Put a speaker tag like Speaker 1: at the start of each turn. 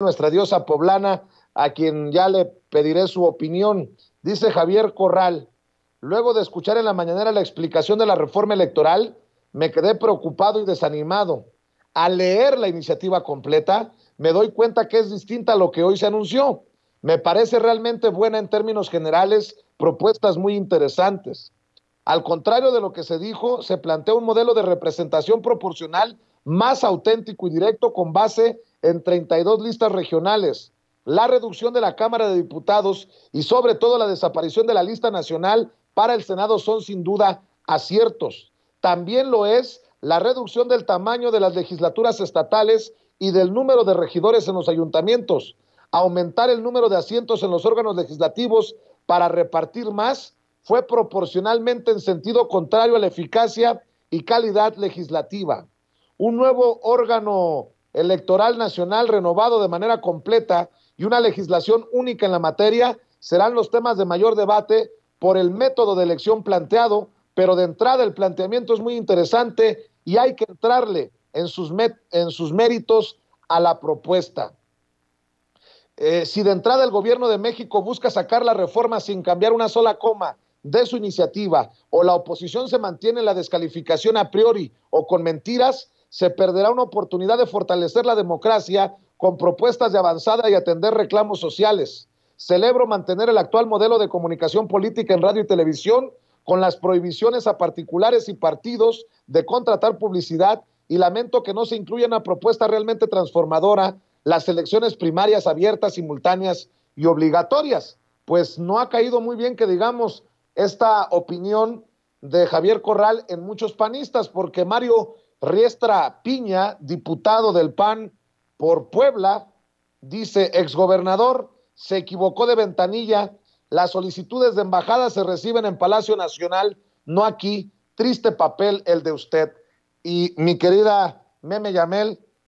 Speaker 1: nuestra diosa poblana, a quien ya le pediré su opinión. Dice Javier Corral, luego de escuchar en la mañanera la explicación de la reforma electoral, me quedé preocupado y desanimado. Al leer la iniciativa completa, me doy cuenta que es distinta a lo que hoy se anunció. Me parece realmente buena en términos generales, propuestas muy interesantes. Al contrario de lo que se dijo, se plantea un modelo de representación proporcional más auténtico y directo con base en 32 listas regionales, la reducción de la Cámara de Diputados y sobre todo la desaparición de la lista nacional para el Senado son sin duda aciertos. También lo es la reducción del tamaño de las legislaturas estatales y del número de regidores en los ayuntamientos, aumentar el número de asientos en los órganos legislativos para repartir más fue proporcionalmente en sentido contrario a la eficacia y calidad legislativa. Un nuevo órgano electoral nacional renovado de manera completa y una legislación única en la materia serán los temas de mayor debate por el método de elección planteado, pero de entrada el planteamiento es muy interesante y hay que entrarle en sus, méritos a la propuesta. Eh, si de entrada el gobierno de México busca sacar la reforma sin cambiar una sola coma de su iniciativa o la oposición se mantiene en la descalificación a priori o con mentiras, se perderá una oportunidad de fortalecer la democracia con propuestas de avanzada y atender reclamos sociales. Celebro mantener el actual modelo de comunicación política en radio y televisión con las prohibiciones a particulares y partidos de contratar publicidad y lamento que no se incluya una propuesta realmente transformadora, las elecciones primarias abiertas, simultáneas y obligatorias. Pues no ha caído muy bien que digamos esta opinión de Javier Corral en muchos panistas, porque Mario Riestra Piña, diputado del PAN por Puebla, dice, exgobernador, se equivocó de ventanilla, las solicitudes de embajada se reciben en Palacio Nacional, no aquí, triste papel el de usted. Y mi querida Meme Yamel,